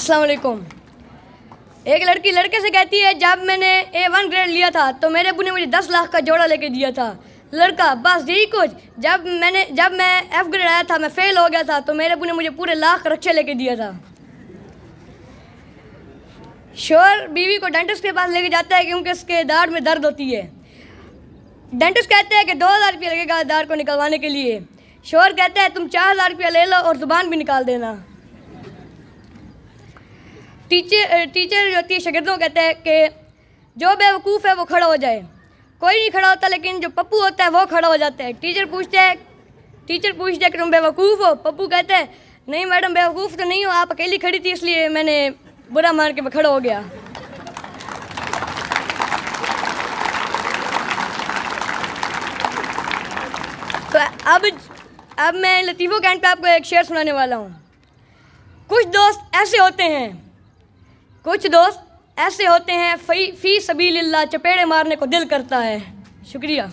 अस्सलाम वालेकुम एक लड़की लड़के से कहती है जब मैंने ए वन ग्रेड लिया था तो मेरे अबू ने मुझे दस लाख का जोड़ा लेके दिया था लड़का बस यही कुछ जब मैंने जब मैं एफ ग्रेड आया था मैं फेल हो गया था तो मेरे अबू ने मुझे पूरे लाख रक्षे लेके दिया था शोर बीवी को डेंटिस्ट के पास लेके जाता है क्योंकि उसके दाढ़ में दर्द होती है डेंटिस्ट कहते हैं कि दो हज़ार रुपया लगेगा दाढ़ को निकलवाने के लिए शोर कहता है तुम चार हज़ार रुपया ले लो और ज़ुबान भी निकाल देना टीचर टीचर uh, जो होती है को कहते हैं कि जो बेवकूफ़ है वो खड़ा हो जाए कोई नहीं खड़ा होता लेकिन जो पप्पू होता है वो खड़ा हो जाता है टीचर पूछते हैं टीचर पूछते हैं कि तुम बेवकूफ़ हो पप्पू कहते हैं नहीं मैडम बेवकूफ़ तो नहीं हो आप अकेली खड़ी थी इसलिए मैंने बुरा मान के खड़ा हो गया तो अब अब मैं लतीफ़ों कैंट पे आपको एक शेर सुनाने वाला हूँ कुछ दोस्त ऐसे होते हैं कुछ दोस्त ऐसे होते हैं फी फी सबील चपेड़े मारने को दिल करता है शुक्रिया